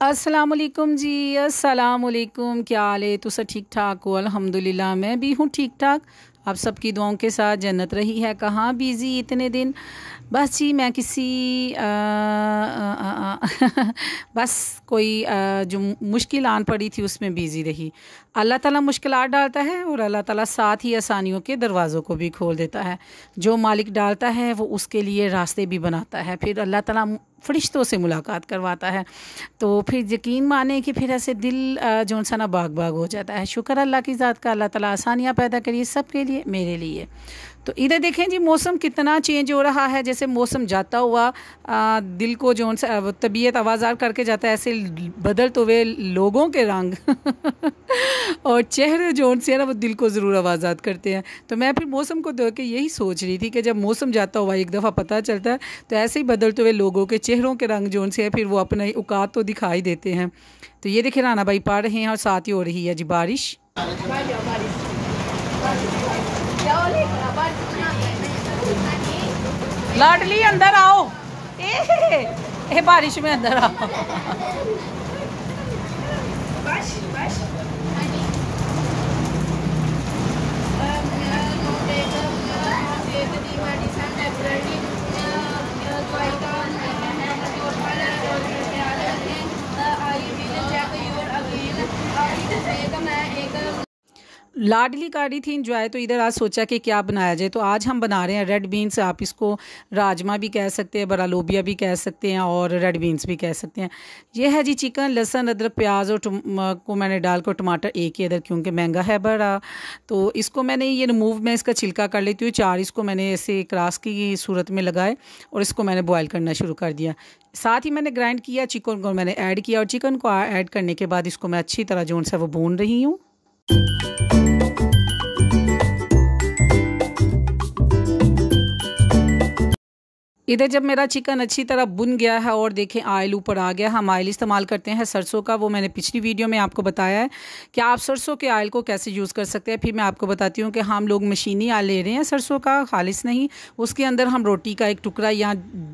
असलम जी असलकुम क्या हाल है तुस तो ठीक ठाक हो अल्हम्दुलिल्लाह मैं भी हूँ ठीक ठाक आप सबकी दुआओं के साथ जन्नत रही है कहाँ बिज़ी इतने दिन बस जी मैं किसी आ, आ, आ, बस कोई आ, जो मुश्किल आन पड़ी थी उसमें बिज़ी रही अल्लाह ताला मुश्किल डालता है और अल्लाह ताला साथ ही आसानियों के दरवाज़ों को भी खोल देता है जो मालिक डालता है वो उसके लिए रास्ते भी बनाता है फिर अल्लाह ताला फरिश्तों से मुलाकात करवाता है तो फिर यकीन माने कि फिर ऐसे दिल जो सा ना बाग बाग हो जाता है शुक्र अल्लाह की ज़ात का अल्लाह ताला आसानियाँ पैदा करिए सब के लिए लिए मेरे लिए तो इधर देखें जी मौसम कितना चेंज हो रहा है जैसे मौसम जाता हुआ आ, दिल को जो तबीयत आवाज़ार करके जाता है ऐसे बदलते हुए लोगों के रंग और चेहरे जो उनसे है ना वो दिल को ज़रूर आवाज़ात करते हैं तो मैं फिर मौसम को देख के यही सोच रही थी कि जब मौसम जाता हुआ एक दफ़ा पता चलता है तो ऐसे ही बदलते हुए लोगों के चेहरों के रंग जो उनसे है फिर वो अपना औकात तो दिखाई देते हैं तो ये देखे राना भाई पा रहे हैं और साथ ही हो रही है जी बारिश लाडली अंदर आओ ए, ए बारिश में अंदर आओ लाडली कर रही थी इंजॉय तो इधर आज सोचा कि क्या बनाया जाए तो आज हम बना रहे हैं रेड बीन्स आप इसको राजमा भी कह सकते हैं बरा लोबिया भी कह सकते हैं और रेड बीन्स भी कह सकते हैं ये है जी चिकन लहसन अदरक प्याज और को मैंने डाल कर टमाटर एक ही अदर क्योंकि महंगा है बड़ा तो इसको मैंने ये रिमूव मैं इसका छिलका कर लेती हूँ चार इसको मैंने ऐसे क्रास की सूरत में लगाए और इसको मैंने बॉयल करना शुरू कर दिया साथ ही मैंने ग्राइंड किया चिकन को मैंने ऐड किया और चिकन को ऐड करने के बाद इसको मैं अच्छी तरह जो से वो भून रही हूँ इधर जब मेरा चिकन अच्छी तरह बुन गया है और देखें आयल ऊपर आ गया हम आयल इस्तेमाल करते हैं सरसों का वो मैंने पिछली वीडियो में आपको बताया है कि आप सरसों के आयल को कैसे यूज़ कर सकते हैं फिर मैं आपको बताती हूँ कि हम लोग मशीनी आयल ले रहे हैं सरसों का खालिश नहीं उसके अंदर हम रोटी का एक टुकड़ा या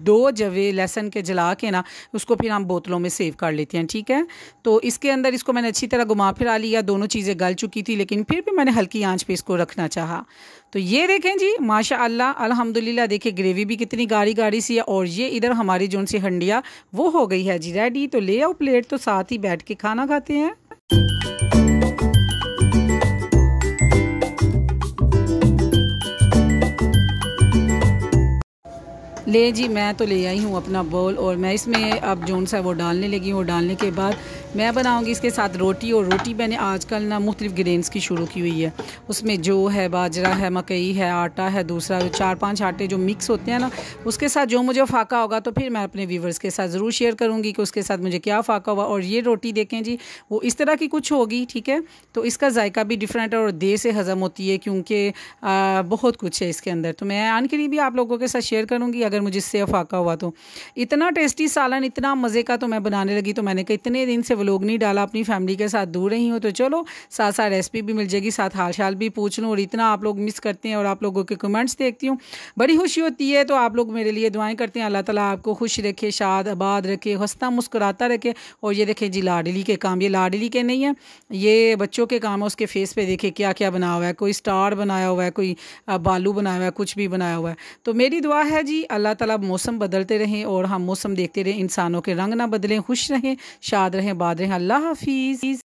दो जवे लहसन के जला के ना उसको फिर हम बोतलों में सेव कर लेते हैं ठीक है तो इसके अंदर इसको मैंने अच्छी तरह घुमा फिरा लिया दोनों चीज़ें गल चुकी थी लेकिन फिर भी मैंने हल्की आँच पर इसको रखना चाहा तो ये देखें जी माशा अल्लाह अलहमदिल्ला देखें ग्रेवी भी कितनी गाढ़ी गाड़ी सी है और ये इधर हमारी जोन सी हंडिया वो हो गई है जी रेडी तो ले आओ प्लेट तो साथ ही बैठ के खाना खाते हैं ले जी मैं तो ले आई हूँ अपना बॉल और मैं इसमें अब जोन सा वो डालने लगी हूँ डालने के बाद मैं बनाऊँगी इसके साथ रोटी और रोटी मैंने आजकल ना मुख्तलिफ़ ग्रेन्स की शुरू की हुई है उसमें जो है बाजरा है मकई है आटा है दूसरा चार पाँच आटे जो मिक्स होते हैं ना उसके साथ जो मुझे फाका होगा तो फिर मैं अपने व्यूवर्स के साथ ज़रूर शेयर करूँगी कि उसके साथ मुझे क्या फाका हुआ और ये रोटी देखें जी वो इस तरह की कुछ होगी ठीक है तो इसका जायका भी डिफरेंट और देर से हज़म होती है क्योंकि बहुत कुछ है इसके अंदर तो मैं आन लिए भी आप लोगों के साथ शेयर करूँगी अगर मुझे इससे फाका हुआ तो इतना टेस्टी सालन इतना मज़े का तो मैं बनाने लगी तो मैंने कहा इतने दिन से व्लॉग नहीं डाला अपनी फैमिली के साथ दूर रही हो तो चलो साथ साथ रेसिपी भी मिल जाएगी साथ हाल शाल भी पूछ लूँ और इतना आप लोग मिस करते हैं और आप लोगों के कमेंट्स देखती हूँ बड़ी खुशी होती है तो आप लोग मेरे लिए दुआएं करते हैं अल्लाह ताला आपको खुश रखे शाद आबाद रखे हंसता मुस्कुराता रखे और ये देखें जी लाडली के काम ये लाडली के नहीं है ये बच्चों के काम है उसके फेस पे देखे क्या क्या बना हुआ है कोई स्टार बनाया हुआ है कोई बालू बनाया हुआ है कुछ भी बनाया हुआ है तो मेरी दुआ है जी अल्लाह तला मौसम बदलते रहें और हम मौसम देखते रहें इंसानों के रंग ना बदलें खुश रहें शाद रहें बाद अल्लाह हाफिज़